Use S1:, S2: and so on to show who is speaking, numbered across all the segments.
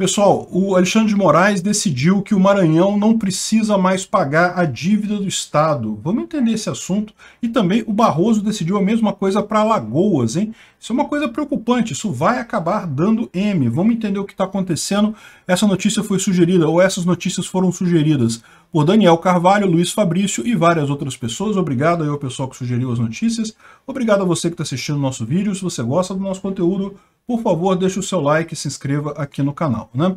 S1: Pessoal, o Alexandre de Moraes decidiu que o Maranhão não precisa mais pagar a dívida do Estado. Vamos entender esse assunto. E também o Barroso decidiu a mesma coisa para Alagoas, hein? Isso é uma coisa preocupante, isso vai acabar dando M. Vamos entender o que está acontecendo. Essa notícia foi sugerida, ou essas notícias foram sugeridas por Daniel Carvalho, Luiz Fabrício e várias outras pessoas. Obrigado aí ao pessoal que sugeriu as notícias. Obrigado a você que está assistindo o nosso vídeo. Se você gosta do nosso conteúdo, por favor, deixe o seu like e se inscreva aqui no canal, né?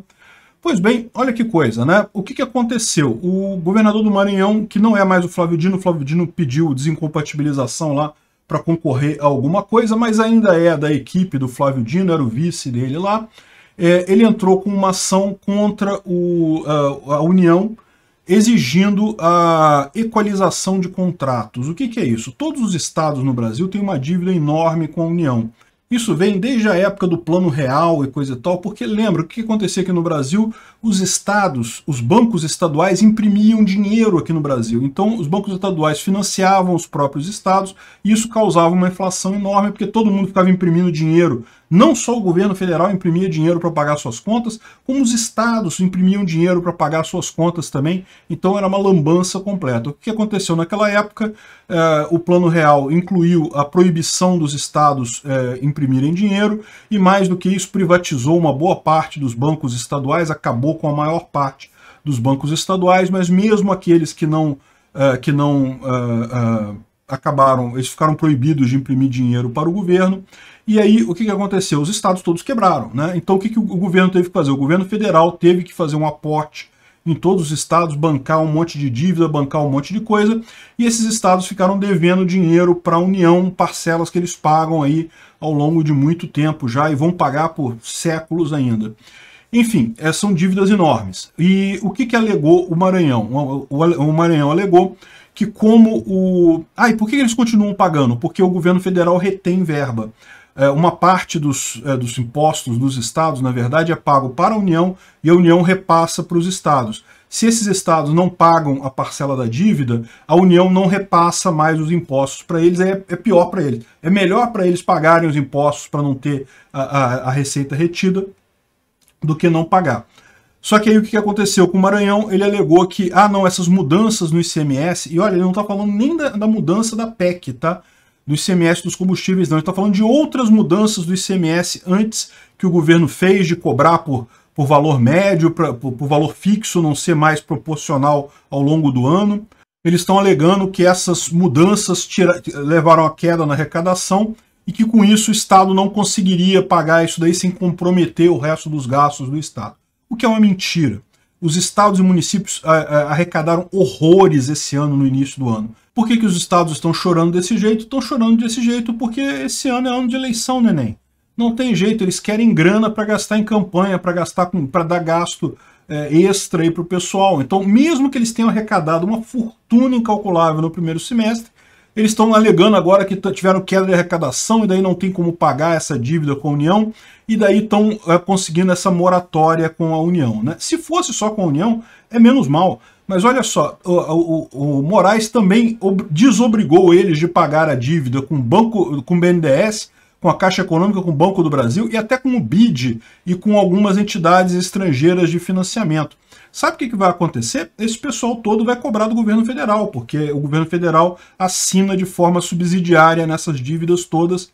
S1: Pois bem, olha que coisa, né? O que, que aconteceu? O governador do Maranhão, que não é mais o Flávio Dino, o Flávio Dino pediu desincompatibilização lá para concorrer a alguma coisa, mas ainda é da equipe do Flávio Dino, era o vice dele lá, é, ele entrou com uma ação contra o, a, é, a, União, exigindo a equalização de contratos. O que, que é isso? Todos os estados no Brasil têm uma dívida enorme com a União. Isso vem desde a época do Plano Real e coisa e tal, porque lembra, o que acontecia aqui no Brasil? Os estados, os bancos estaduais imprimiam dinheiro aqui no Brasil. Então, os bancos estaduais financiavam os próprios estados e isso causava uma inflação enorme, porque todo mundo ficava imprimindo dinheiro. Não só o governo federal imprimia dinheiro para pagar suas contas, como os estados imprimiam dinheiro para pagar suas contas também. Então, era uma lambança completa. O que aconteceu naquela época? Eh, o Plano Real incluiu a proibição dos estados eh, imprimirem dinheiro e, mais do que isso, privatizou uma boa parte dos bancos estaduais, acabou com a maior parte dos bancos estaduais, mas mesmo aqueles que não, uh, que não uh, uh, acabaram, eles ficaram proibidos de imprimir dinheiro para o governo. E aí, o que, que aconteceu? Os estados todos quebraram. Né? Então, o que, que o governo teve que fazer? O governo federal teve que fazer um aporte em todos os estados, bancar um monte de dívida, bancar um monte de coisa, e esses estados ficaram devendo dinheiro para a União, parcelas que eles pagam aí ao longo de muito tempo já e vão pagar por séculos ainda. Enfim, eh, são dívidas enormes. E o que, que alegou o Maranhão? O Maranhão alegou que como o... Ah, e por que eles continuam pagando? Porque o governo federal retém verba. É, uma parte dos, é, dos impostos dos estados, na verdade, é pago para a União e a União repassa para os estados. Se esses estados não pagam a parcela da dívida, a União não repassa mais os impostos para eles, é, é pior para eles. É melhor para eles pagarem os impostos para não ter a, a, a, receita retida do que não pagar. Só que aí o que aconteceu com o Maranhão? Ele alegou que, ah não, essas mudanças no ICMS, e olha, ele não está falando nem da, da mudança da PEC, tá? do ICMS dos combustíveis, não. A gente está falando de outras mudanças do ICMS antes que o governo fez de cobrar por, por valor médio, pra, por, por valor fixo, não ser mais proporcional ao longo do ano. Eles estão alegando que essas mudanças tira, levaram a queda na arrecadação e que com isso o Estado não conseguiria pagar isso daí sem comprometer o resto dos gastos do Estado. O que é uma mentira. Os estados e municípios é, é, arrecadaram horrores esse ano no início do ano. Por que, que os estados estão chorando desse jeito? Estão chorando desse jeito porque esse ano é ano de eleição, neném. Não tem jeito, eles querem grana para gastar em campanha, para gastar para dar gasto é, extra aí para o pessoal. Então, mesmo que eles tenham arrecadado uma fortuna incalculável no primeiro semestre, eles estão alegando agora que tiveram queda de arrecadação e daí não tem como pagar essa dívida com a União e daí estão é, eh, conseguindo essa moratória com a União. Né? Se fosse só com a União, é menos mal. Mas olha só, o, o, o Moraes também desobrigou eles de pagar a dívida com o banco, com o BNDES, com a Caixa Econômica, com o Banco do Brasil e até com o BID e com algumas entidades estrangeiras de financiamento. Sabe o que, que vai acontecer? Esse pessoal todo vai cobrar do governo federal, porque o governo federal assina de forma subsidiária nessas dívidas todas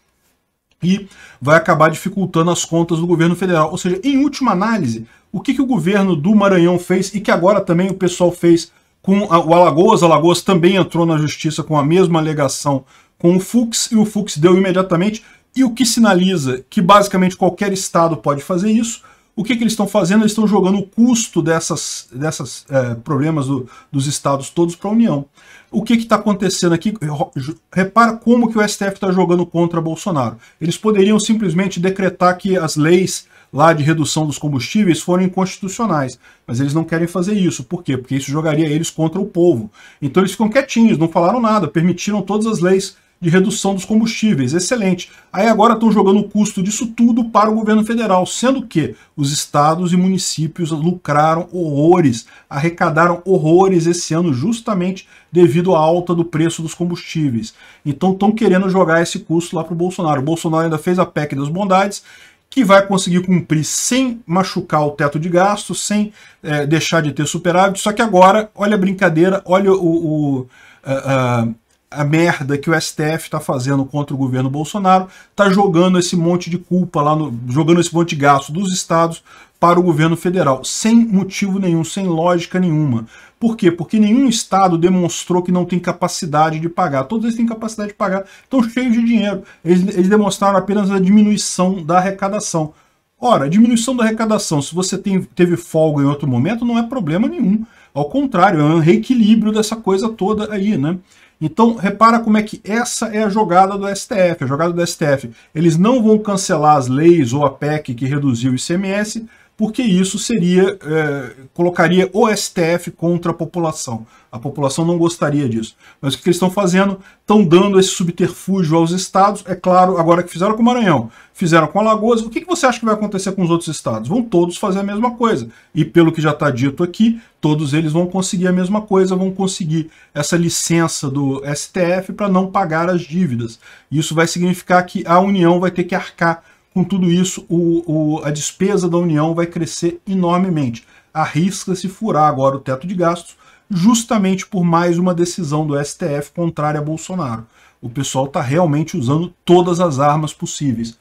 S1: e vai acabar dificultando as contas do governo federal. Ou seja, em última análise, o que, que o governo do Maranhão fez e que agora também o pessoal fez com a, o Alagoas? Alagoas também entrou na justiça com a mesma alegação com o Fux e o Fux deu imediatamente. E o que sinaliza que basicamente qualquer estado pode fazer isso o que, que eles estão fazendo? Eles estão jogando o custo dessas, dessas é, problemas do, dos estados todos para a União. O que está acontecendo aqui? Repara como que o STF está jogando contra Bolsonaro. Eles poderiam simplesmente decretar que as leis lá de redução dos combustíveis foram inconstitucionais. Mas eles não querem fazer isso. Por quê? Porque isso jogaria eles contra o povo. Então eles ficam quietinhos, não falaram nada, permitiram todas as leis de redução dos combustíveis. Excelente. Aí agora estão jogando o custo disso tudo para o governo federal, sendo que os estados e municípios lucraram horrores, arrecadaram horrores esse ano justamente devido à alta do preço dos combustíveis. Então estão querendo jogar esse custo lá para o Bolsonaro. O Bolsonaro ainda fez a PEC das bondades, que vai conseguir cumprir sem machucar o teto de gastos, sem é, deixar de ter superávit. Só que agora, olha a brincadeira, olha o, o, eh, eh, a merda que o STF está fazendo contra o governo Bolsonaro, está jogando esse monte de culpa lá, no, jogando esse monte de gasto dos estados para o governo federal, sem motivo nenhum, sem lógica nenhuma. Por quê? Porque nenhum estado demonstrou que não tem capacidade de pagar. Todos eles têm capacidade de pagar, estão cheios de dinheiro. Eles, eles demonstraram apenas a diminuição da arrecadação. Ora, diminuição da arrecadação, se você tem, teve folga em outro momento, não é problema nenhum. Ao contrário, é um reequilíbrio dessa coisa toda aí, né? Então, repara como é que essa é a jogada do STF. A jogada do STF, eles não vão cancelar as leis ou a PEC que reduziu o ICMS, porque isso seria é, colocaria o STF contra a população. A população não gostaria disso. Mas o que eles estão fazendo? Estão dando esse subterfúgio aos estados, é claro, agora que fizeram com o Maranhão, fizeram com Alagoas, o que, que você acha que vai acontecer com os outros estados? Vão todos fazer a mesma coisa. E pelo que já está dito aqui, todos eles vão conseguir a mesma coisa, vão conseguir essa licença do STF para não pagar as dívidas. Isso vai significar que a União vai ter que arcar com tudo isso, o, o, a despesa da União vai crescer enormemente. Arrisca-se furar agora o teto de gastos, justamente por mais uma decisão do STF contrária a Bolsonaro. O pessoal está realmente usando todas as armas possíveis.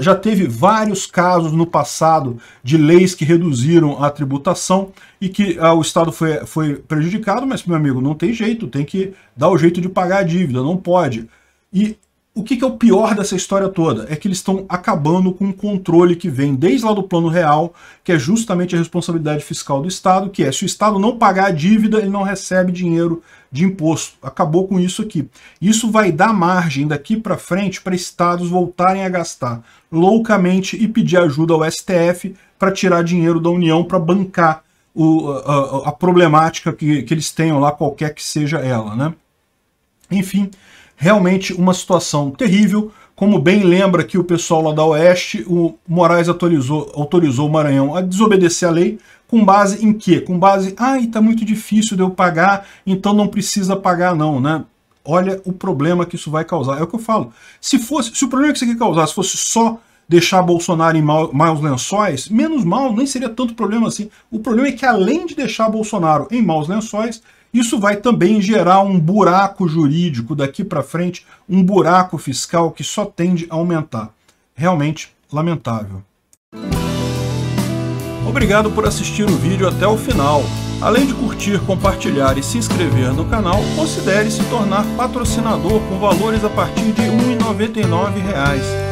S1: Já teve vários casos no passado de leis que reduziram a tributação e que ah, o Estado foi, foi prejudicado, mas, meu amigo, não tem jeito, tem que dar o jeito de pagar a dívida, não pode. E o que, que, é o pior dessa história toda? É que eles estão acabando com o um controle que vem desde lá do plano real, que é justamente a responsabilidade fiscal do Estado, que é se o Estado não pagar a dívida, ele não recebe dinheiro de imposto. Acabou com isso aqui. Isso vai dar margem daqui para frente para Estados voltarem a gastar loucamente e pedir ajuda ao STF para tirar dinheiro da União para bancar o, a, a, problemática que, que eles tenham lá, qualquer que seja ela. Né? Enfim, realmente uma situação terrível. Como bem lembra que o pessoal lá da Oeste, o Moraes autorizou, autorizou o Maranhão a desobedecer a lei, com base em quê? Com base, ai, tá muito difícil de eu pagar, então não precisa pagar não, né? Olha o problema que isso vai causar. É o que eu falo. Se fosse, se o problema que isso aqui causasse fosse só deixar Bolsonaro em maus lençóis, menos mal, nem seria tanto problema assim. O problema é que além de deixar Bolsonaro em maus lençóis, isso vai também gerar um buraco jurídico daqui para frente, um buraco fiscal que só tende a aumentar. Realmente lamentável. Obrigado por assistir o vídeo até o final. Além de curtir, compartilhar e se inscrever no canal, considere se tornar patrocinador com valores a partir de R$ 1,99